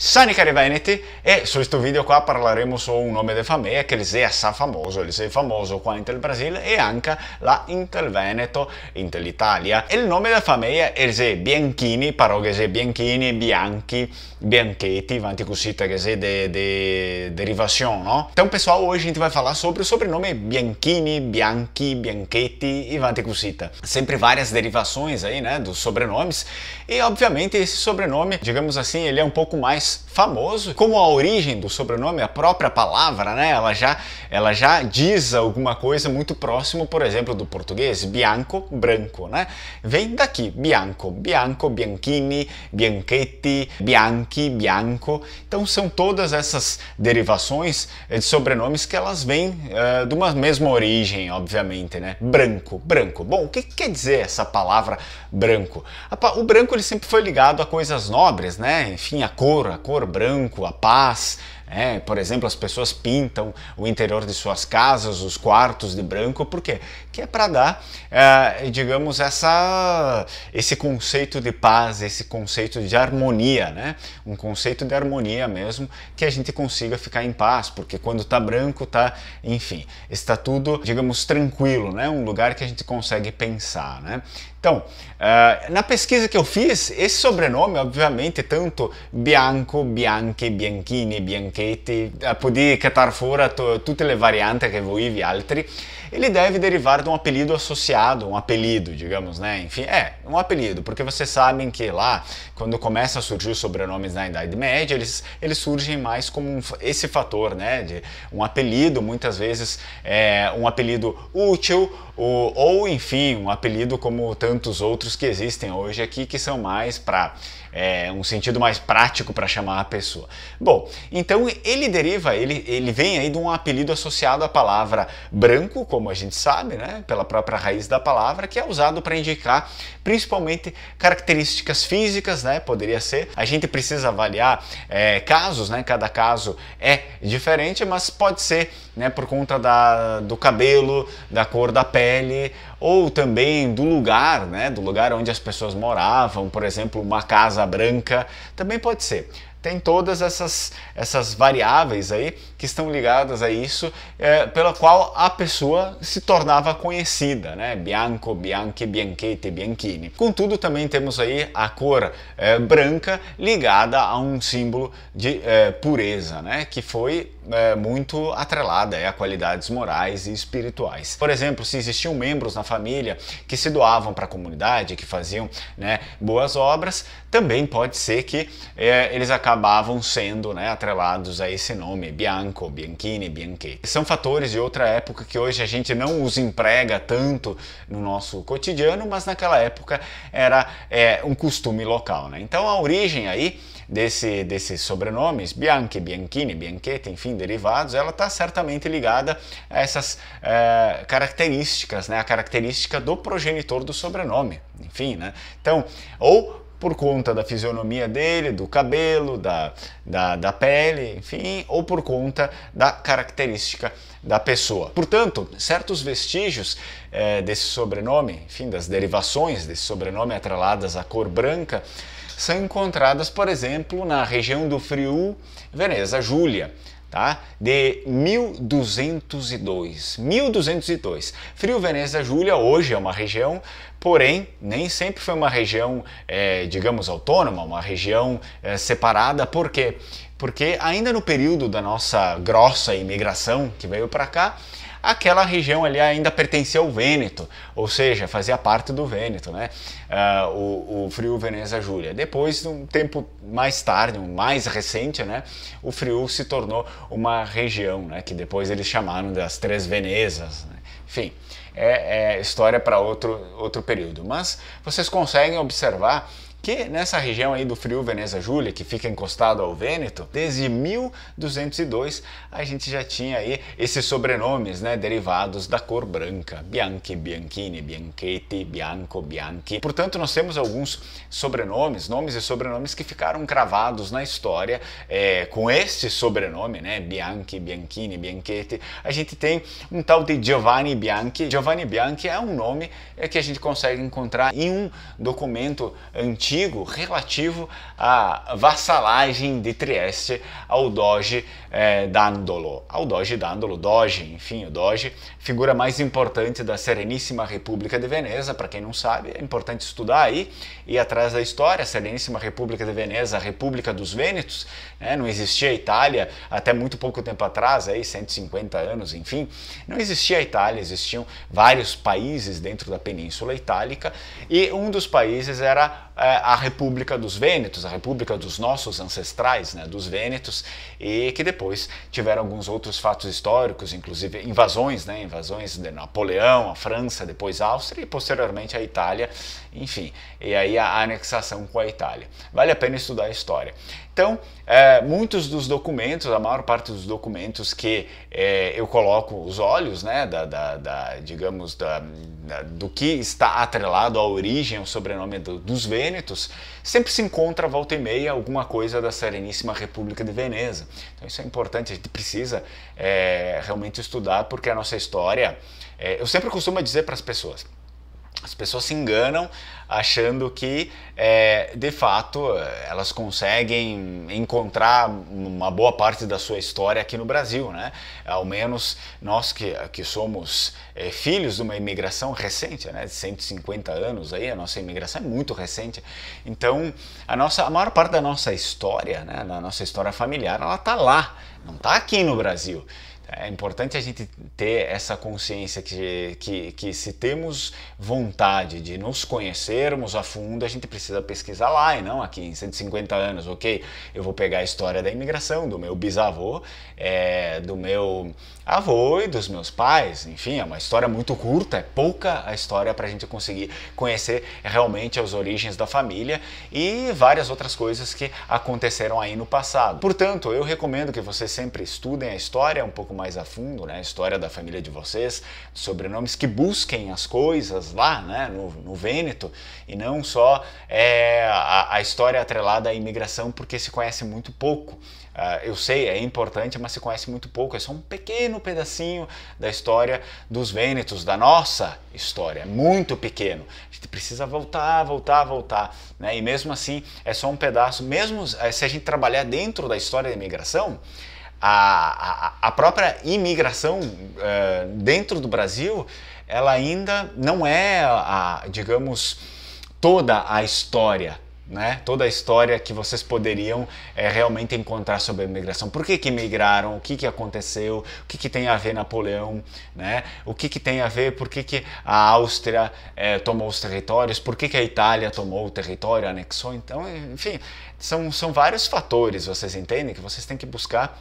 Sani cari veneti e su questo video qua parleremo su un nome di famiglia che è assai famoso, il é famoso qua in Brasil Brasile e anche lá in Veneto, in Tel Italia. E il nome della famiglia è il Bianchini, parole che Bianchini, Bianchi, Bianchetti, vanti così che se de, de derivazione, no? Então pessoal, hoje a gente vai falar sobre o sobrenome Bianchini, Bianchi, Bianchetti e così. Sempre várias derivações aí, né, dos sobrenomes e obviamente esse sobrenome, digamos assim, ele é um pouco mais mais famoso. Como a origem do sobrenome, a própria palavra, né, ela já, ela já diz alguma coisa muito próximo, por exemplo, do português, bianco, branco, né? Vem daqui, bianco, bianco, bianchini, bianchetti, bianchi, bianco. Então são todas essas derivações eh, de sobrenomes que elas vêm uh, de uma mesma origem, obviamente, né? Branco, branco. Bom, o que, que quer dizer essa palavra branco? O branco ele sempre foi ligado a coisas nobres, né? Enfim, a cor, cor, branco, a paz, é, por exemplo, as pessoas pintam o interior de suas casas, os quartos de branco, por quê? Que é para dar, é, digamos, essa, esse conceito de paz, esse conceito de harmonia, né? Um conceito de harmonia mesmo, que a gente consiga ficar em paz, porque quando tá branco, tá, enfim, está tudo, digamos, tranquilo, né? Um lugar que a gente consegue pensar, né? Então, uh, na pesquisa que eu fiz, esse sobrenome, obviamente, tanto Bianco, Bianchi, Bianchini, Bianchi pacchetti, potevi catar fuori tutte le varianti che volevi altri. Ele deve derivar de um apelido associado, um apelido, digamos, né? Enfim, é, eh, um apelido, porque vocês sabem que lá, quando começa a surgir os sobrenomes na né, Idade Média, eles, eles surgem mais como um, esse fator, né? De um apelido, muitas vezes é, um apelido útil ou, ou enfim, um apelido como tantos outros que existem hoje aqui, que são mais para é, um sentido mais prático para chamar a pessoa. Bom, então ele deriva, ele, ele vem aí de um apelido associado à palavra branco, como a gente sabe, né, pela própria raiz da palavra, que é usado para indicar principalmente características físicas, né, poderia ser. A gente precisa avaliar é, casos, né, cada caso é diferente, mas pode ser né, por conta da, do cabelo, da cor da pele, ou também do lugar, né, do lugar onde as pessoas moravam, por exemplo, uma casa branca, também pode ser tem todas essas, essas variáveis aí que estão ligadas a isso, é, pela qual a pessoa se tornava conhecida, né? Bianco, Bianchi, Bianchete, Bianchini. Contudo, também temos aí a cor é, branca ligada a um símbolo de é, pureza, né? Que foi é, muito atrelada a qualidades morais e espirituais. Por exemplo, se existiam membros na família que se doavam para a comunidade, que faziam né, boas obras, também pode ser que é, eles acabavam sendo né, atrelados a esse nome, Bianco, Bianchini, Bianchi. São fatores de outra época que hoje a gente não os emprega tanto no nosso cotidiano, mas naquela época era é, um costume local. Né? Então a origem aí desse, desses sobrenomes, Bianchi, Bianchini, Bianchetti, enfim, derivados, ela está certamente ligada a essas é, características, né? a característica do progenitor do sobrenome, enfim, né? Então, ou por conta da fisionomia dele, do cabelo, da, da, da, pele, enfim, ou por conta da característica da pessoa. Portanto, certos vestígios é, desse sobrenome, enfim, das derivações desse sobrenome atreladas à cor branca, são encontradas, por exemplo, na região do Friul, Veneza Júlia tá? De 1202. 1202. Frio Veneza Júlia hoje é uma região, porém nem sempre foi uma região, é, digamos, autônoma, uma região é, separada. Por quê? Porque ainda no período da nossa grossa imigração que veio para cá, aquela região ali ainda pertencia ao Vêneto, ou seja, fazia parte do Vêneto, né? Uh, o, o Friul Veneza Júlia. Depois, um tempo mais tarde, um mais recente, né? O Friul se tornou uma região, né? Que depois eles chamaram das Três Venezas, né? enfim. É, é história para outro, outro período. Mas vocês conseguem observar que nessa região aí do Frio Veneza Júlia, que fica encostado ao Vêneto, desde 1202 a gente já tinha aí esses sobrenomes, né, derivados da cor branca, Bianchi, Bianchini, Bianchetti, Bianco, Bianchi. Portanto, nós temos alguns sobrenomes, nomes e sobrenomes que ficaram cravados na história é, com esse sobrenome, né, Bianchi, Bianchini, Bianchetti. A gente tem um tal de Giovanni Bianchi. Giovanni Bianchi é um nome é, que a gente consegue encontrar em um documento antigo artigo relativo à vassalagem de Trieste ao Doge eh, Dandolo, ao Doge Dandolo, Doge, enfim, o Doge, figura mais importante da Sereníssima República de Veneza, para quem não sabe, é importante estudar aí e atrás da história, a Sereníssima República de Veneza, a República dos Vênetos, né, não existia a Itália até muito pouco tempo atrás, aí 150 anos, enfim, não existia a Itália, existiam vários países dentro da Península Itálica e um dos países era é, a República dos Vênetos, a República dos nossos ancestrais, né, dos Vênetos, e que depois tiveram alguns outros fatos históricos, inclusive invasões, né, invasões de Napoleão, a França, depois a Áustria e posteriormente a Itália, enfim, e aí a anexação com a Itália. Vale a pena estudar a história. Então, é, muitos dos documentos, a maior parte dos documentos que é, eu coloco os olhos, né, da, da, da digamos, da, da, do que está atrelado à origem, ao sobrenome do, dos Vênetos, eventos. Sempre se encontra volta e meia alguma coisa da Sereníssima República de Veneza. Então isso é importante, a gente precisa é, realmente estudar porque a nossa história. É, eu sempre costumo dizer para as pessoas as pessoas se enganam achando que, é, de fato, elas conseguem encontrar uma boa parte da sua história aqui no Brasil, né? Ao menos nós que, que somos é, filhos de uma imigração recente, né? De 150 anos aí, a nossa imigração é muito recente. Então, a, nossa, a maior parte da nossa história, né? Da nossa história familiar, ela tá lá, não tá aqui no Brasil. É importante a gente ter essa consciência que, que, que, se temos vontade de nos conhecermos a fundo, a gente precisa pesquisar lá e não aqui em 150 anos, ok? Eu vou pegar a história da imigração, do meu bisavô, é, do meu avô e dos meus pais. Enfim, é uma história muito curta, é pouca a história para a gente conseguir conhecer realmente as origens da família e várias outras coisas que aconteceram aí no passado. Portanto, eu recomendo que vocês sempre estudem a história é um pouco mais a fundo né, a história da família de vocês, sobrenomes que busquem as coisas lá né, no, no Vêneto e não só é, a, a história atrelada à imigração, porque se conhece muito pouco. Uh, eu sei, é importante, mas se conhece muito pouco. É só um pequeno pedacinho da história dos Vênetos, da nossa história. É muito pequeno. A gente precisa voltar, voltar, voltar. Né? E mesmo assim, é só um pedaço. Mesmo eh, se a gente trabalhar dentro da história da imigração, a, a, própria imigração eh, dentro do Brasil, ela ainda não é, a, digamos, toda a história né? Toda a história que vocês poderiam é, realmente encontrar sobre a imigração. Por que que migraram? O que que aconteceu? O que que tem a ver Napoleão, né? O que que tem a ver? Por que que a Áustria é, tomou os territórios? Por que que a Itália tomou o território, anexou? Então, enfim, são, são vários fatores, vocês entendem? Que vocês têm que buscar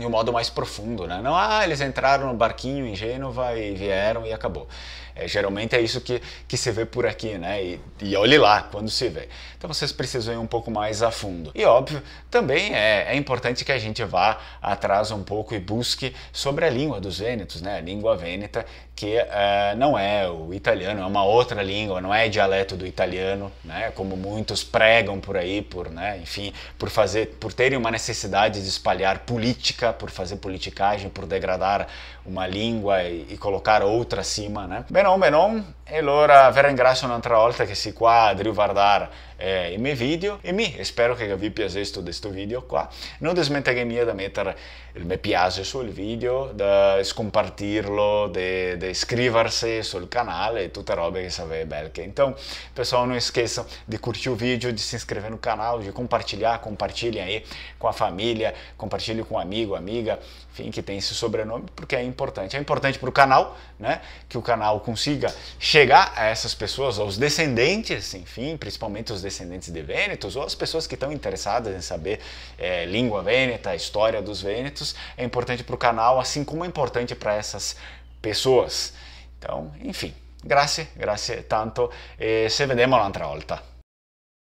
e um modo mais profundo, né? Não, ah, eles entraram no barquinho em Gênova e vieram e acabou. É, geralmente é isso que, que se vê por aqui, né? E, e olhe lá quando se vê. Então vocês precisam ir um pouco mais a fundo. E óbvio, também é, é importante que a gente vá atrás um pouco e busque sobre a língua dos vênetos, né? A língua vêneta, que uh, não é o italiano, é uma outra língua, não é dialeto do italiano, né? Como muitos pregam por aí, por, né? Enfim, por fazer, por terem uma necessidade de espalhar política, por fazer politicagem, por degradar uma língua e, e colocar outra acima, né? Bem, Menon Menon e allora vi ringrazio un'altra volta che si qua a riguardare eh, i miei video e mi spero che vi piacesse questo video qua. Non smettate da mettere il mi piace sul video, da scompartirlo, da iscriversi sul canale e tutte robe che sapete belche. Então, pessoal, não esqueçam de curtir o vídeo, de se inscrever no canal, de compartilhar, compartilhe aí com a família, compartilhe com um amigo, amiga, enfim, que tem esse sobrenome, porque é importante. É importante para né, o canal, né? Que o canal consiga chegar a essas pessoas, aos descendentes, enfim, principalmente os descendentes de Vênetos, ou as pessoas que estão interessadas em saber é, língua vêneta, história dos Vênetos, é importante para o canal, assim como é importante para essas pessoas. Então, enfim, grazie, grazie tanto e se vediamo l'altra volta.